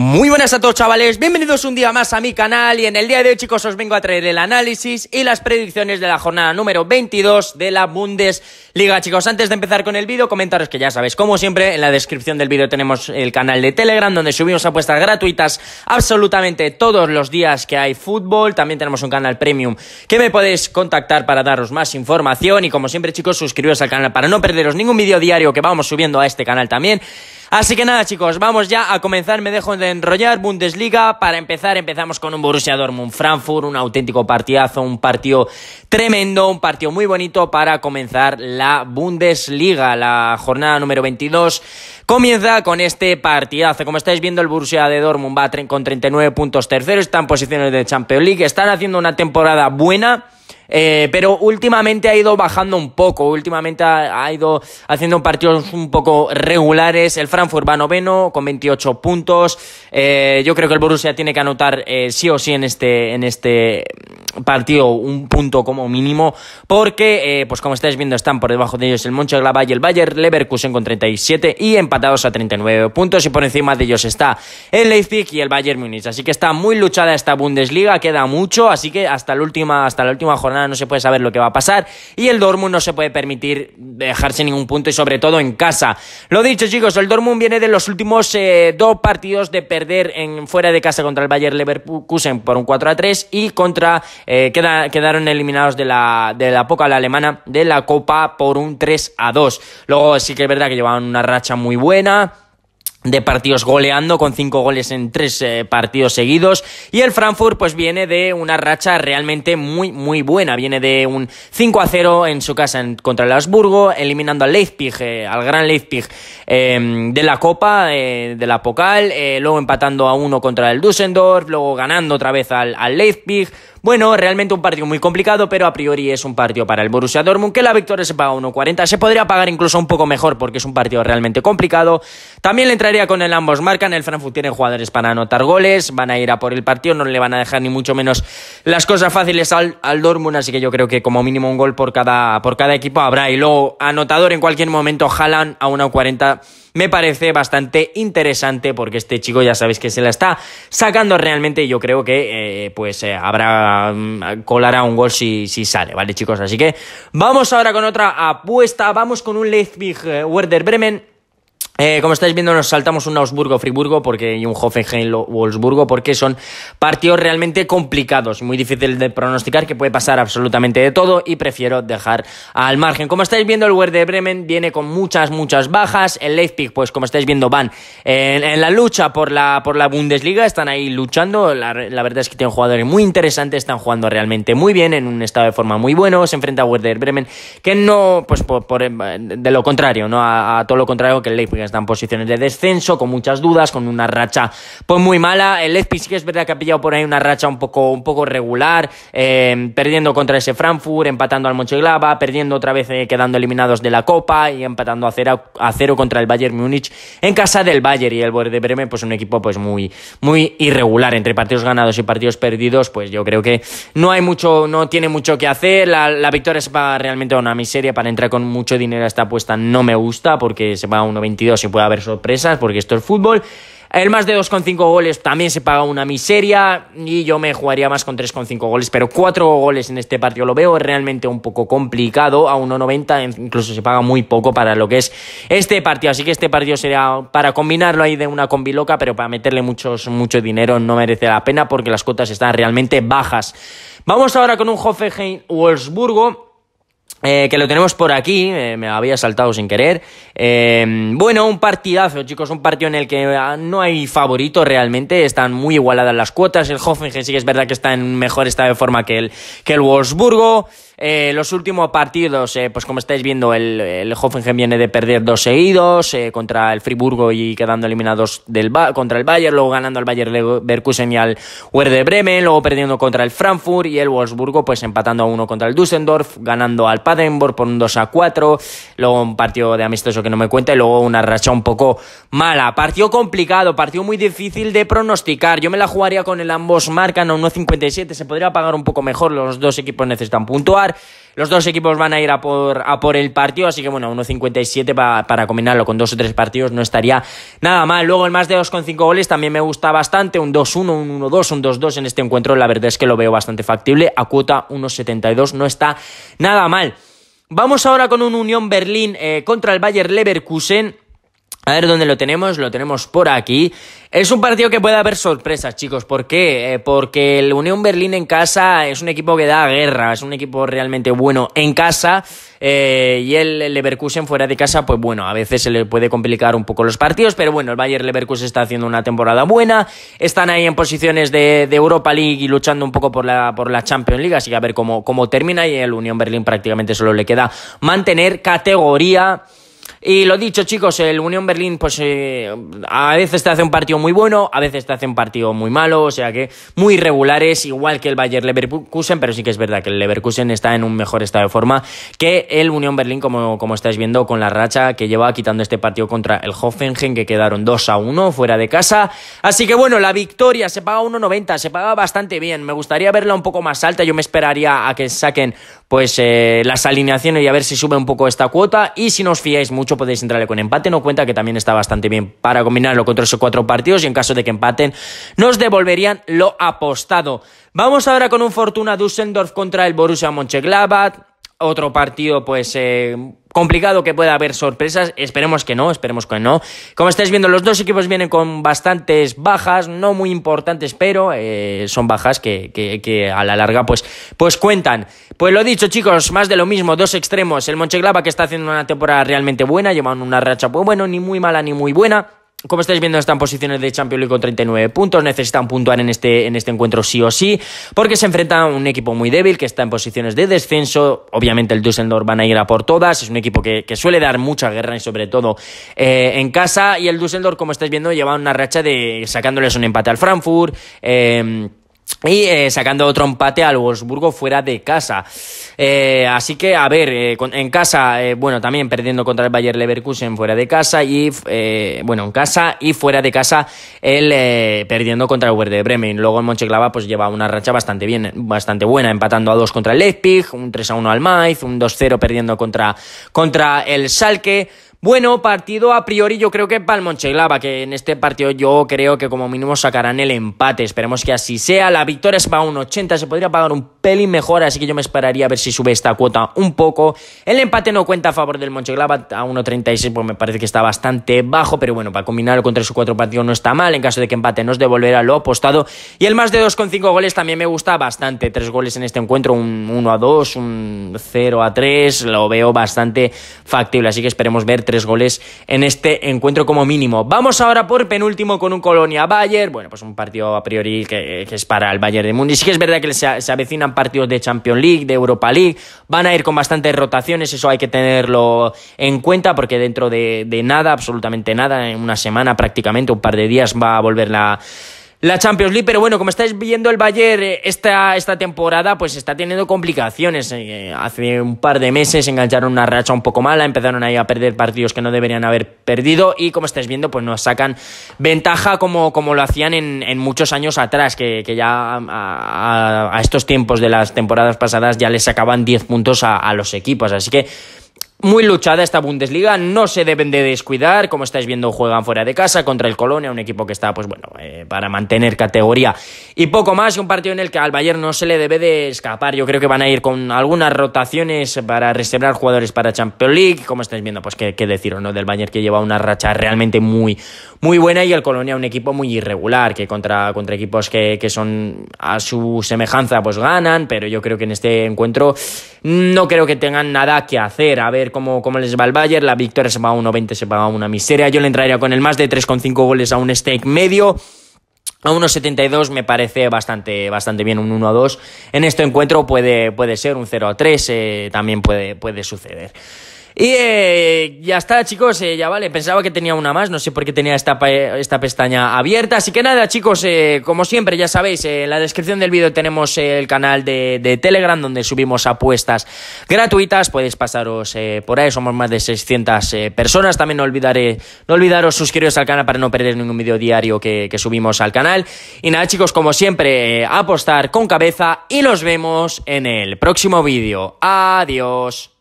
Muy buenas a todos chavales, bienvenidos un día más a mi canal y en el día de hoy chicos os vengo a traer el análisis y las predicciones de la jornada número 22 de la Bundesliga chicos. Antes de empezar con el vídeo comentaros que ya sabéis como siempre en la descripción del vídeo tenemos el canal de Telegram donde subimos apuestas gratuitas absolutamente todos los días que hay fútbol, también tenemos un canal premium que me podéis contactar para daros más información y como siempre chicos suscribiros al canal para no perderos ningún vídeo diario que vamos subiendo a este canal también. Así que nada, chicos, vamos ya a comenzar. Me dejo de enrollar. Bundesliga. Para empezar, empezamos con un Borussia Dortmund Frankfurt, un auténtico partidazo, un partido tremendo, un partido muy bonito para comenzar la Bundesliga, la jornada número 22. Comienza con este partidazo. Como estáis viendo, el Borussia de Dortmund va con 39 puntos tercero, está en posiciones de Champions League, están haciendo una temporada buena. Eh, pero últimamente ha ido bajando un poco, últimamente ha, ido haciendo partidos un poco regulares. El Frankfurt va noveno con 28 puntos. Eh, yo creo que el Borussia tiene que anotar eh, sí o sí en este, en este partido un punto como mínimo, porque, pues como estáis viendo, están por debajo de ellos el Mönchengladbach y el Bayer Leverkusen con 37 y empatados a 39 puntos. Y por encima de ellos está el Leipzig y el Bayern Munich Así que está muy luchada esta Bundesliga, queda mucho, así que hasta última, hasta la última jornada no se puede saber lo que va a pasar y el Dortmund no se puede permitir dejarse ningún punto y sobre todo en casa. Lo dicho chicos, el Dortmund viene de los últimos eh, dos partidos de perder en fuera de casa contra el Bayern Leverkusen por un 4 a 3 y contra eh, quedaron eliminados de la de la poca alemana de la Copa por un 3 a 2. Luego sí que es verdad que llevaban una racha muy buena de partidos goleando con cinco goles en tres eh, partidos seguidos y el Frankfurt pues viene de una racha realmente muy muy buena viene de un 5 a 0 en su casa contra el Habsburgo eliminando al Leipzig eh, al gran Leipzig em, de la Copa eh, de la Pokal luego empatando a uno contra el Düsseldorf luego ganando otra vez al, al Leipzig bueno, realmente un partido muy complicado, pero a priori es un partido para el Borussia Dortmund, que la victoria se paga 1.40. Se podría pagar incluso un poco mejor porque es un partido realmente complicado. También le entraría con el ambos marcan. El Frankfurt tiene jugadores para anotar goles, van a ir a por el partido, no le van a dejar ni mucho menos las cosas fáciles al, al Dortmund, así que yo creo que como mínimo un gol por cada, por cada equipo habrá. Y luego anotador en cualquier momento, jalan a 1.40 me parece bastante interesante porque este chico ya sabéis que se la está sacando realmente y yo creo que eh, pues eh, habrá mm, colará un gol si, si sale, ¿vale chicos? Así que vamos ahora con otra apuesta, vamos con un Leipzig-Werder eh, Bremen eh, como estáis viendo, nos saltamos un Augsburgo-Friburgo y un Hoffenheim-Wolfsburgo porque son partidos realmente complicados, muy difícil de pronosticar, que puede pasar absolutamente de todo y prefiero dejar al margen. Como estáis viendo, el Werder Bremen viene con muchas, muchas bajas. El Leipzig, pues como estáis viendo, van en, la lucha por la, por la Bundesliga, están ahí luchando. La, verdad es que tienen jugadores muy interesantes, están jugando realmente muy bien, en un estado de forma muy bueno. Se enfrenta a Werder Bremen, que no, pues de lo contrario, ¿no? A, a todo lo contrario que el Leipzig están posiciones de descenso, con muchas dudas, con una racha pues muy mala. El Leipzig sí que es verdad que ha pillado por ahí una racha un poco, un poco regular, em, perdiendo contra ese Frankfurt, empatando al Moncheglava, perdiendo otra vez, eh, quedando eliminados de la Copa y empatando a cero, contra el Bayern Múnich en casa del Bayern y el de Bremen, pues un equipo pues muy, muy irregular entre partidos ganados y partidos perdidos, pues yo creo que no hay mucho, no tiene mucho que hacer. La, victoria es va realmente a una miseria para entrar con mucho dinero a esta apuesta no me gusta porque se va a 1.22 si puede haber sorpresas, porque esto es fútbol. El más de 2,5 goles también se paga una miseria y yo me jugaría más con 3,5 goles, pero 4 goles en este partido lo veo realmente un poco complicado, a 1,90 incluso se paga muy poco para lo que es este partido, así que este partido sería para combinarlo ahí de una combi loca, pero para meterle muchos, mucho dinero no merece la pena porque las cuotas están realmente bajas. Vamos ahora con un Hoffenheim-Wolfsburgo eh, que lo tenemos por aquí, eh, me había saltado sin querer. Eh, bueno, un partidazo, chicos, un partido en el que ah, no hay favorito realmente, están muy igualadas las cuotas. El Hoffenheim sí que es verdad que está en mejor estado de forma que el, que el Wolfsburgo. los últimos partidos, pues como estáis viendo, el, el, Hoffenheim viene de perder dos seguidos contra el Friburgo y quedando eliminados del contra el Bayern, luego ganando al Bayern Leverkusen y al Werder Bremen, luego perdiendo contra el Frankfurt y el Wolfsburgo, pues empatando a uno contra el Düsseldorf, ganando al Padenburg por un 2 a 4, luego un partido de amistoso que no me cuenta y luego una racha un poco mala. Partido complicado, partido muy difícil de pronosticar. Yo me la jugaría con el ambos marcan a 1.57, se podría pagar un poco mejor, los dos equipos necesitan puntuar. Los dos equipos van a ir a por, a por el partido, así que bueno, 1.57 para combinarlo con dos o tres partidos no estaría nada mal. Luego el más de con cinco goles también me gusta bastante, un 2-1, un 1-2, un 2-2 en este encuentro, la verdad es que lo veo bastante factible, a cuota 1.72 no está nada mal. Vamos ahora con un Unión Berlín eh, contra el Bayer Leverkusen. A ver dónde lo tenemos, lo tenemos por aquí. Es un partido que puede haber sorpresas, chicos. ¿Por qué? Eh, porque el Unión Berlín en casa es un equipo que da guerra, es un equipo realmente bueno en casa. Eh, y el Leverkusen fuera de casa, pues bueno, a veces se le puede complicar un poco los partidos, pero bueno, el Bayern Leverkusen está haciendo una temporada buena. Están ahí en posiciones de, Europa League y luchando un poco por la, por la Champions League, así que a ver cómo, cómo termina. Y el Unión Berlín prácticamente solo le queda mantener categoría. Y lo dicho, chicos, el Unión Berlín, pues eh, a veces te hace un partido muy bueno, a veces te hace un partido muy malo, o sea que muy regulares, igual que el Bayern Leverkusen, pero sí que es verdad que el Leverkusen está en un mejor estado de forma que el Unión Berlín, como, como estáis viendo, con la racha que lleva quitando este partido contra el Hoffenheim, que quedaron 2 a 1 fuera de casa. Así que bueno, la victoria se paga 1.90, se paga bastante bien. Me gustaría verla un poco más alta, yo me esperaría a que saquen pues eh, las alineaciones y a ver si sube un poco esta cuota. Y si nos fiáis mucho podéis entrarle con empate, no cuenta que también está bastante bien para combinarlo contra esos cuatro partidos y en caso de que empaten nos devolverían lo apostado. Vamos ahora con un Fortuna Düsseldorf contra el Borussia Mönchengladbach otro partido, pues, eh, complicado que pueda haber sorpresas. Esperemos que no, esperemos que no. Como estáis viendo, los dos equipos vienen con bastantes bajas, no muy importantes, pero eh, son bajas que, a la larga pues, pues cuentan. Pues lo dicho, chicos, más de lo mismo, dos extremos. El Moncheglava que está haciendo una temporada realmente buena, llevando una racha pues bueno, ni muy mala ni muy buena. Como estáis viendo, están posiciones de Champions League con 39 puntos. Necesitan puntuar en este, en este encuentro sí o sí, porque se enfrenta a un equipo muy débil que está en posiciones de descenso. Obviamente, el Düsseldorf van a ir a por todas. Es un equipo que, suele dar mucha guerra y, sobre todo, eh, en casa. Y el Düsseldorf, como estáis viendo, lleva una racha de sacándoles un empate al Frankfurt. Eh, y eh, sacando otro empate al Wolfsburgo fuera de casa. Eh, así que, a ver, eh, en casa, bueno, también perdiendo contra el Bayer Leverkusen fuera de casa y, bueno, en casa y fuera de casa, el perdiendo contra el Werder Bremen. Luego en Moncheclava pues lleva una racha bastante bien, bastante buena, empatando a dos contra el Leipzig, un 3 a 1 al Maiz, un 2-0 perdiendo contra, contra el Salque. Bueno, partido a priori yo creo que para el que en este partido yo creo que como mínimo sacarán el empate. Esperemos que así sea. La victoria es para 1.80, se podría pagar un pelín mejor, así que yo me esperaría a ver si sube esta cuota un poco. El empate no cuenta a favor del Moncheglava a 1.36, pues me parece que está bastante bajo, pero bueno, para combinarlo con 3 o 4 partidos no está mal. En caso de que empate nos devolverá lo apostado. Y el más de Con 2,5 goles también me gusta bastante. Tres goles en este encuentro, un 1 a 2, un 0 a 3, lo veo bastante factible, así que esperemos ver tres goles en este encuentro como mínimo. Vamos ahora por penúltimo con un Colonia-Bayern. Bueno, pues un partido a priori que, es para el Bayern de Múnich. Sí que es verdad que se, avecinan partidos de Champions League, de Europa League. Van a ir con bastantes rotaciones, eso hay que tenerlo en cuenta porque dentro de nada, absolutamente nada, en una semana prácticamente, un par de días va a volver la la Champions League. Pero bueno, como estáis viendo, el Bayern eh, esta, esta temporada pues está teniendo complicaciones. Eh, hace un par de meses engancharon una racha un poco mala, empezaron ahí a perder partidos que no deberían haber perdido y como estáis viendo, pues nos sacan ventaja como, como lo hacían en, muchos años atrás, que, ya a, estos tiempos de las temporadas pasadas ya les sacaban 10 puntos a, a los equipos. Así que muy luchada esta Bundesliga, no se deben de descuidar, como estáis viendo juegan fuera de casa contra el Colonia, un equipo que está pues bueno, eh, para mantener categoría y poco más, un partido en el que al Bayern no se le debe de escapar, yo creo que van a ir con algunas rotaciones para reservar jugadores para Champions League, como estáis viendo pues qué, qué decir no del Bayern que lleva una racha realmente muy muy buena y el Colonia un equipo muy irregular, que contra, contra equipos que, son a su semejanza pues ganan, pero yo creo que en este encuentro no creo que tengan nada que hacer. A ver cómo, cómo les va el Bayern, la victoria se paga 1.20, se paga una miseria. Yo le entraría con el más de 3,5 goles a un stake medio. A unos 1-72 me parece bastante, bastante bien, un 1 a 2. En este encuentro puede, puede ser un 0 a 3, eh, también puede, puede suceder. Y eh, ya está, chicos, eh, ya vale. Pensaba que tenía una más, no sé por qué tenía esta, pestaña abierta. Así que nada, chicos, eh, como siempre, ya sabéis, en la descripción del vídeo tenemos el canal de, de, Telegram donde subimos apuestas gratuitas. Podéis pasaros por ahí, somos más de 600 personas. También no, olvidaré, no olvidaros suscribiros al canal para no perder ningún vídeo diario que, que subimos al canal. Y nada, chicos, como siempre, apostar con cabeza y nos vemos en el próximo vídeo. Adiós.